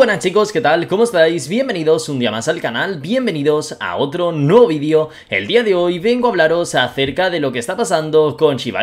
buenas chicos, ¿qué tal? ¿Cómo estáis? Bienvenidos un día más al canal, bienvenidos a otro nuevo vídeo. El día de hoy vengo a hablaros acerca de lo que está pasando con Shiba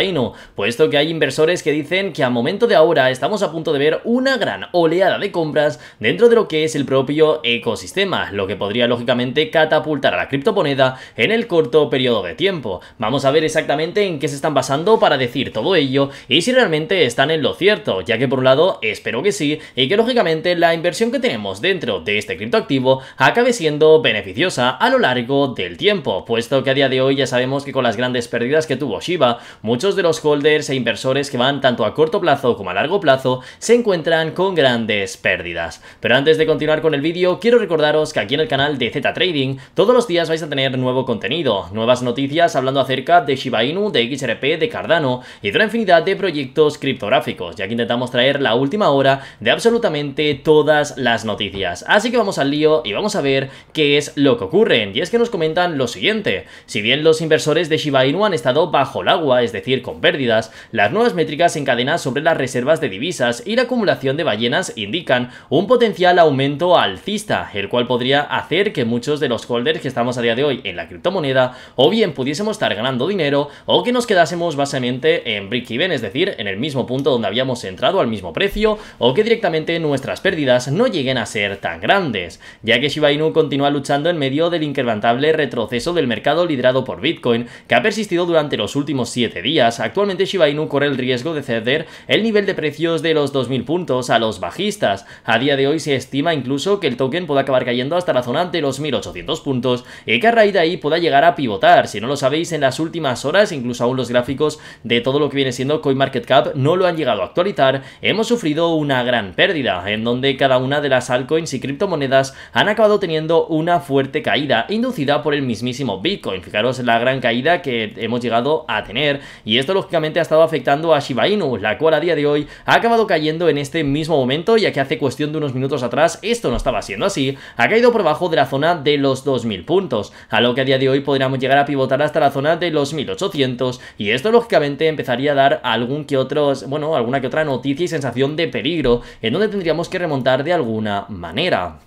puesto que hay inversores que dicen que a momento de ahora estamos a punto de ver una gran oleada de compras dentro de lo que es el propio ecosistema, lo que podría lógicamente catapultar a la criptomoneda en el corto periodo de tiempo. Vamos a ver exactamente en qué se están basando para decir todo ello y si realmente están en lo cierto, ya que por un lado espero que sí y que lógicamente la inversión que tenemos dentro de este criptoactivo acabe siendo beneficiosa a lo largo del tiempo, puesto que a día de hoy ya sabemos que con las grandes pérdidas que tuvo Shiba, muchos de los holders e inversores que van tanto a corto plazo como a largo plazo se encuentran con grandes pérdidas. Pero antes de continuar con el vídeo, quiero recordaros que aquí en el canal de Z Trading todos los días vais a tener nuevo contenido, nuevas noticias hablando acerca de Shiba Inu, de XRP, de Cardano y de una infinidad de proyectos criptográficos, ya que intentamos traer la última hora de absolutamente todas las noticias. Así que vamos al lío y vamos a ver qué es lo que ocurre. Y es que nos comentan lo siguiente. Si bien los inversores de Shiba Inu han estado bajo el agua, es decir, con pérdidas, las nuevas métricas en cadena sobre las reservas de divisas y la acumulación de ballenas indican un potencial aumento alcista, el cual podría hacer que muchos de los holders que estamos a día de hoy en la criptomoneda o bien pudiésemos estar ganando dinero o que nos quedásemos básicamente en break-even, es decir, en el mismo punto donde habíamos entrado al mismo precio o que directamente nuestras pérdidas no lleguen a ser tan grandes, ya que Shiba Inu continúa luchando en medio del inquebrantable retroceso del mercado liderado por Bitcoin, que ha persistido durante los últimos 7 días. Actualmente Shiba Inu corre el riesgo de ceder el nivel de precios de los 2.000 puntos a los bajistas. A día de hoy se estima incluso que el token pueda acabar cayendo hasta la zona ante los 1.800 puntos y que a raíz de ahí pueda llegar a pivotar. Si no lo sabéis, en las últimas horas, incluso aún los gráficos de todo lo que viene siendo CoinMarketCap no lo han llegado a actualizar, hemos sufrido una gran pérdida, en donde cada una de las altcoins y criptomonedas han acabado teniendo una fuerte caída, inducida por el mismísimo Bitcoin. Fijaros la gran caída que hemos llegado a tener, y esto lógicamente ha estado afectando a Shiba Inu, la cual a día de hoy ha acabado cayendo en este mismo momento, ya que hace cuestión de unos minutos atrás esto no estaba siendo así, ha caído por bajo de la zona de los 2.000 puntos, a lo que a día de hoy podríamos llegar a pivotar hasta la zona de los 1.800, y esto lógicamente empezaría a dar algún que otros, bueno, alguna que otra noticia y sensación de peligro, en donde tendríamos que remontar de algún una manera.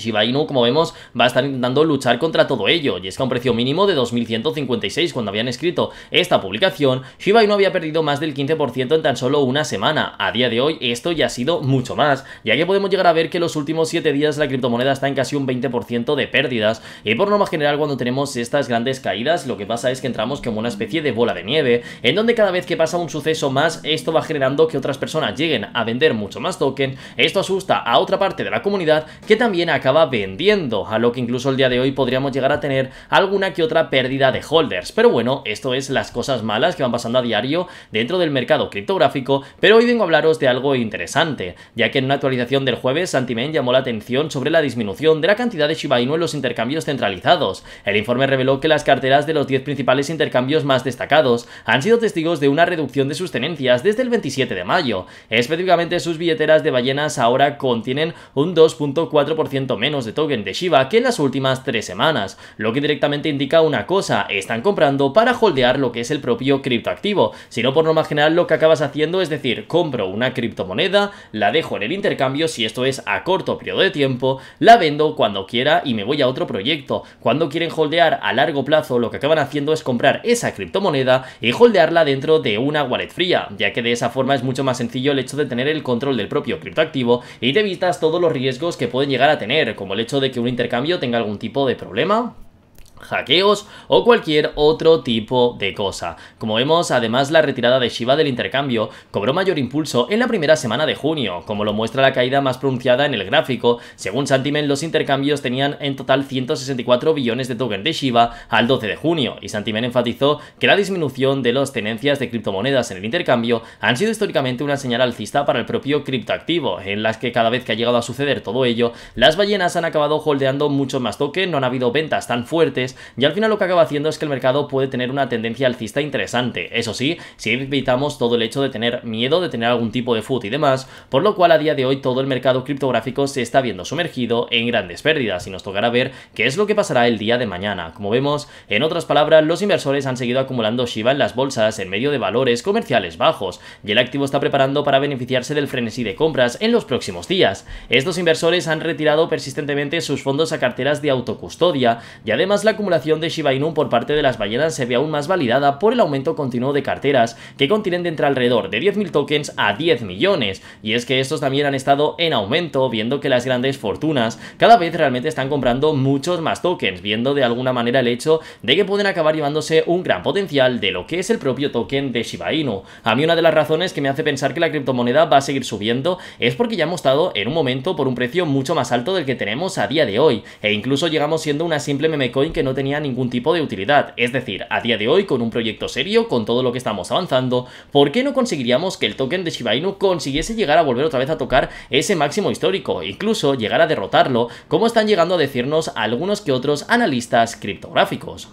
Shiba Inu, como vemos, va a estar intentando luchar contra todo ello, y es que a un precio mínimo de 2.156 cuando habían escrito esta publicación, Shiba Inu había perdido más del 15% en tan solo una semana. A día de hoy esto ya ha sido mucho más, ya que podemos llegar a ver que los últimos 7 días la criptomoneda está en casi un 20% de pérdidas, y por norma general cuando tenemos estas grandes caídas lo que pasa es que entramos como una especie de bola de nieve, en donde cada vez que pasa un suceso más, esto va generando que otras personas lleguen a vender mucho más token, esto asusta a otra parte de la comunidad que también acaba vendiendo, a lo que incluso el día de hoy podríamos llegar a tener alguna que otra pérdida de holders. Pero bueno, esto es las cosas malas que van pasando a diario dentro del mercado criptográfico, pero hoy vengo a hablaros de algo interesante, ya que en una actualización del jueves Santimen llamó la atención sobre la disminución de la cantidad de Shiba Inu en los intercambios centralizados. El informe reveló que las carteras de los 10 principales intercambios más destacados han sido testigos de una reducción de sus tenencias desde el 27 de mayo. Específicamente sus billeteras de ballenas ahora contienen un 2.4% menos de token de Shiba que en las últimas tres semanas, lo que directamente indica una cosa, están comprando para holdear lo que es el propio criptoactivo, sino por norma general lo que acabas haciendo es decir, compro una criptomoneda, la dejo en el intercambio si esto es a corto periodo de tiempo, la vendo cuando quiera y me voy a otro proyecto. Cuando quieren holdear a largo plazo lo que acaban haciendo es comprar esa criptomoneda y holdearla dentro de una wallet fría, ya que de esa forma es mucho más sencillo el hecho de tener el control del propio criptoactivo y de vistas todos los riesgos que pueden llegar a tener como el hecho de que un intercambio tenga algún tipo de problema, hackeos o cualquier otro tipo de cosa. Como vemos, además la retirada de Shiba del intercambio cobró mayor impulso en la primera semana de junio, como lo muestra la caída más pronunciada en el gráfico. Según Santiment, los intercambios tenían en total 164 billones de token de Shiba al 12 de junio, y Santiment enfatizó que la disminución de las tenencias de criptomonedas en el intercambio han sido históricamente una señal alcista para el propio criptoactivo, en las que cada vez que ha llegado a suceder todo ello, las ballenas han acabado holdeando mucho más token, no han habido ventas tan fuertes y al final lo que acaba haciendo es que el mercado puede tener una tendencia alcista interesante. Eso sí, si evitamos todo el hecho de tener miedo, de tener algún tipo de foot y demás, por lo cual a día de hoy todo el mercado criptográfico se está viendo sumergido en grandes pérdidas y nos tocará ver qué es lo que pasará el día de mañana. Como vemos, en otras palabras, los inversores han seguido acumulando Shiba en las bolsas en medio de valores comerciales bajos y el activo está preparando para beneficiarse del frenesí de compras en los próximos días. Estos inversores han retirado persistentemente sus fondos a carteras de autocustodia y además la acumulación de Shiba Inu por parte de las ballenas se ve aún más validada por el aumento continuo de carteras, que contienen entre alrededor de 10.000 tokens a 10 millones, y es que estos también han estado en aumento, viendo que las grandes fortunas cada vez realmente están comprando muchos más tokens, viendo de alguna manera el hecho de que pueden acabar llevándose un gran potencial de lo que es el propio token de Shiba Inu. A mí una de las razones que me hace pensar que la criptomoneda va a seguir subiendo es porque ya hemos estado en un momento por un precio mucho más alto del que tenemos a día de hoy, e incluso llegamos siendo una simple memecoin que no no tenía ningún tipo de utilidad. Es decir, a día de hoy, con un proyecto serio, con todo lo que estamos avanzando, ¿por qué no conseguiríamos que el token de Shiba Inu consiguiese llegar a volver otra vez a tocar ese máximo histórico, e incluso llegar a derrotarlo, como están llegando a decirnos algunos que otros analistas criptográficos?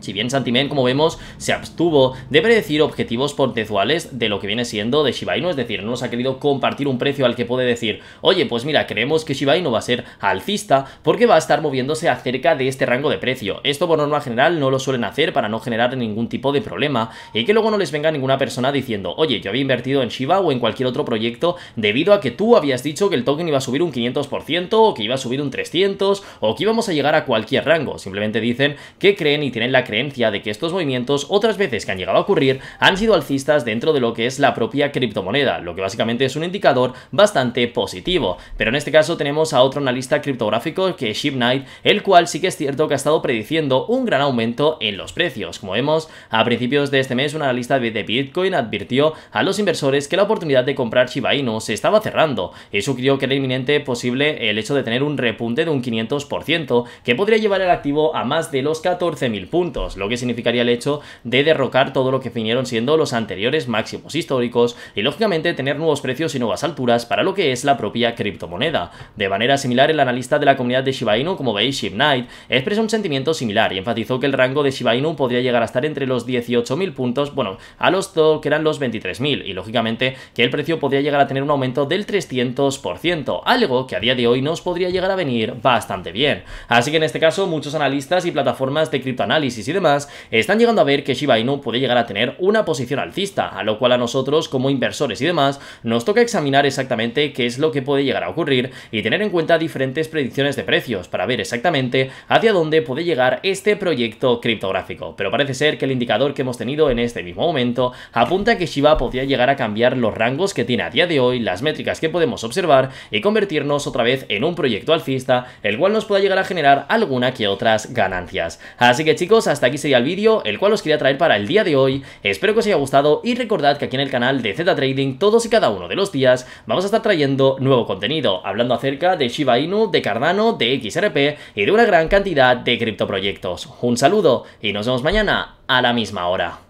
Si bien Santimen, como vemos, se abstuvo de predecir objetivos portezuales de lo que viene siendo de Shiba Inu, es decir, no nos ha querido compartir un precio al que puede decir, oye, pues mira, creemos que Shiba Inu va a ser alcista porque va a estar moviéndose acerca de este rango de precio. Esto por norma general no lo suelen hacer para no generar ningún tipo de problema y que luego no les venga ninguna persona diciendo, oye, yo había invertido en Shiba o en cualquier otro proyecto debido a que tú habías dicho que el token iba a subir un 500% o que iba a subir un 300 o que íbamos a llegar a cualquier rango. Simplemente dicen que creen y tienen la creencia de que estos movimientos, otras veces que han llegado a ocurrir, han sido alcistas dentro de lo que es la propia criptomoneda, lo que básicamente es un indicador bastante positivo. Pero en este caso tenemos a otro analista criptográfico que es Ship Knight, el cual sí que es cierto que ha estado prediciendo un gran aumento en los precios. Como vemos, a principios de este mes un analista de Bitcoin advirtió a los inversores que la oportunidad de comprar Shiba Inu se estaba cerrando Eso creó que era inminente posible el hecho de tener un repunte de un 500% que podría llevar el activo a más de los 14.000 puntos lo que significaría el hecho de derrocar todo lo que vinieron siendo los anteriores máximos históricos y lógicamente tener nuevos precios y nuevas alturas para lo que es la propia criptomoneda. De manera similar, el analista de la comunidad de Shiba Inu, como veis, Ship Knight, expresó un sentimiento similar y enfatizó que el rango de Shiba Inu podría llegar a estar entre los 18.000 puntos, bueno, a los que eran los 23.000 y lógicamente que el precio podría llegar a tener un aumento del 300%, algo que a día de hoy nos podría llegar a venir bastante bien. Así que en este caso muchos analistas y plataformas de criptoanálisis y demás, están llegando a ver que Shiba Inu puede llegar a tener una posición alcista, a lo cual a nosotros como inversores y demás nos toca examinar exactamente qué es lo que puede llegar a ocurrir y tener en cuenta diferentes predicciones de precios para ver exactamente hacia dónde puede llegar este proyecto criptográfico. Pero parece ser que el indicador que hemos tenido en este mismo momento apunta a que Shiba podría llegar a cambiar los rangos que tiene a día de hoy, las métricas que podemos observar y convertirnos otra vez en un proyecto alcista, el cual nos pueda llegar a generar alguna que otras ganancias. Así que chicos, así hasta aquí sería el vídeo, el cual os quería traer para el día de hoy. Espero que os haya gustado y recordad que aquí en el canal de Z Trading todos y cada uno de los días vamos a estar trayendo nuevo contenido, hablando acerca de Shiba Inu, de Cardano, de XRP y de una gran cantidad de criptoproyectos. Un saludo y nos vemos mañana a la misma hora.